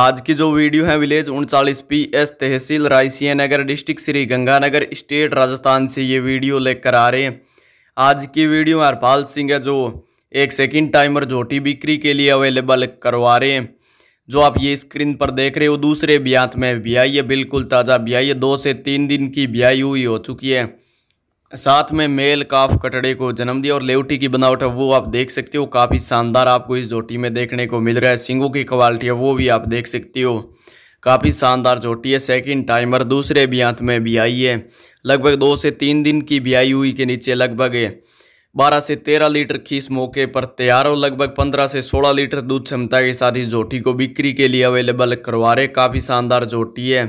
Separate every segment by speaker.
Speaker 1: आज की जो वीडियो है विलेज उनचालीस पी एस तहसील रायसिया नगर डिस्ट्रिक्ट श्री गंगानगर स्टेट राजस्थान से ये वीडियो लेकर आ रहे हैं आज की वीडियो हरपाल सिंह है जो एक सेकंड टाइमर झोटी बिक्री के लिए अवेलेबल करवा रहे हैं जो आप ये स्क्रीन पर देख रहे हो दूसरे ब्यांत में ब्याई है बिल्कुल ताज़ा ब्याई है दो से तीन दिन की ब्याई हुई हो चुकी है साथ में मेल काफ कटड़े को जन्म दिया और लेवटी की बनावट है वो आप देख सकते हो काफ़ी शानदार आपको इस जोटी में देखने को मिल रहा है सिंगों की क्वालिटी है वो भी आप देख सकते हो काफ़ी शानदार जोटी है सेकंड टाइमर दूसरे भी ब्यांत में भी आई है लगभग दो से तीन दिन की ब्याई हुई के नीचे लगभग बारह से तेरह लीटर खीस मौके पर तैयार हो लगभग पंद्रह से सोलह लीटर दूध क्षमता के साथ इस जोटी को बिक्री के लिए अवेलेबल करवा रहे काफ़ी शानदार जोटी है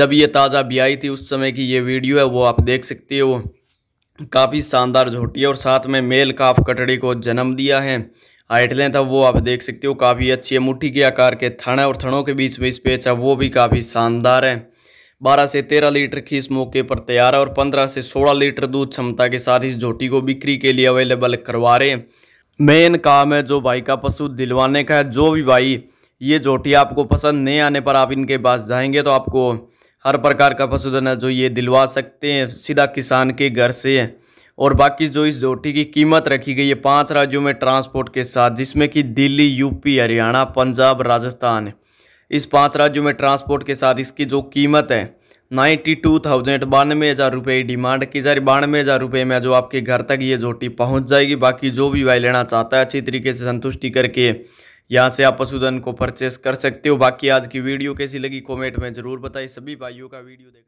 Speaker 1: जब ये ताज़ा ब्याई थी उस समय की ये वीडियो है वो आप देख सकते हो काफ़ी शानदार झोटी है और साथ में मेल काफ कटड़ी को जन्म दिया है हाइट लेंथ है तो वो आप देख सकते हो काफ़ी अच्छी है मुट्ठी के आकार के थण और थणों के बीच में स्पेच है वो भी काफ़ी शानदार है बारह से तेरह लीटर की इस मौके पर तैयार है और पंद्रह से सोलह लीटर दूध क्षमता के साथ इस झोटी को बिक्री के लिए अवेलेबल करवा रहे हैं मेन काम है जो भाई का पशु दिलवाने का है जो भी भाई ये झोटी आपको पसंद नहीं आने पर आप इनके पास जाएंगे तो आपको हर प्रकार का पशुधन है जो ये दिलवा सकते हैं सीधा किसान के घर से है और बाकी जो इस धोटी की कीमत रखी गई है पांच राज्यों में ट्रांसपोर्ट के साथ जिसमें कि दिल्ली यूपी हरियाणा पंजाब राजस्थान इस पांच राज्यों में ट्रांसपोर्ट के साथ इसकी जो कीमत है नाइन्टी टू थाउजेंड बानवे हज़ार रुपये डिमांड की जा रही बानवे हज़ार रुपये में जो आपके घर तक ये जोटी पहुंच जाएगी बाकी जो भी वाई लेना चाहता है अच्छी तरीके से संतुष्टि करके यहाँ से आप पशुधन को परचेस कर सकते हो बाकी आज की वीडियो कैसी लगी कमेंट में जरूर बताएं सभी भाइयों का वीडियो देख